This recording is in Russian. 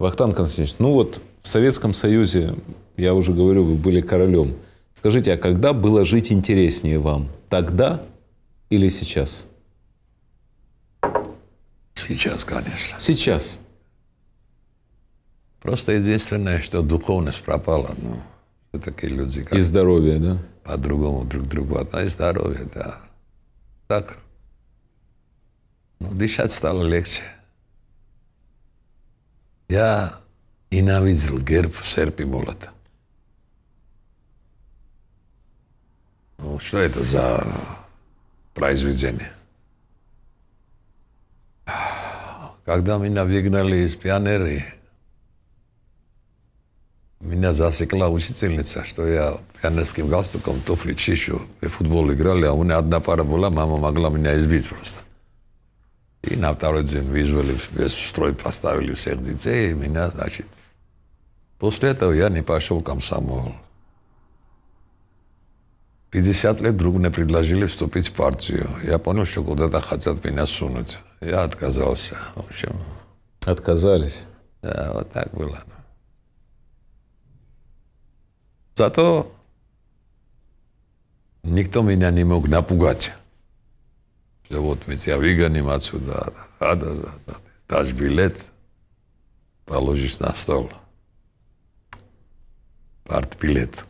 Вахтан Константинович, ну вот в Советском Союзе, я уже говорю, вы были королем. Скажите, а когда было жить интереснее вам? Тогда или сейчас? Сейчас, конечно. Сейчас. Просто единственное, что духовность пропала. Ну, это такие люди как... И здоровье, да? По-другому друг другу, другу относятся. Здоровье, да. Так. Ну, дышать стало легче. Ја и навидзил герб серпи молата. Но што е тоа за произведение? Когда ми навигнали из пионери, меня засекла учителница, што ја пионерским галстуком, туфли, чишу, футбол играли, а она одна пара бола, мама могла меня избить просто. И на второй день вызвали, весь строй поставили всех детей, и меня, значит... После этого я не пошел в комсомол. 50 лет вдруг мне предложили вступить в партию. Я понял, что куда-то хотят меня сунуть. Я отказался. В общем... Отказались? Да, вот так было. Зато никто меня не мог напугать. вот ми ја вига ни мацу да, да, да, да, да, даш билет, па ложиш на стол. Парт билет.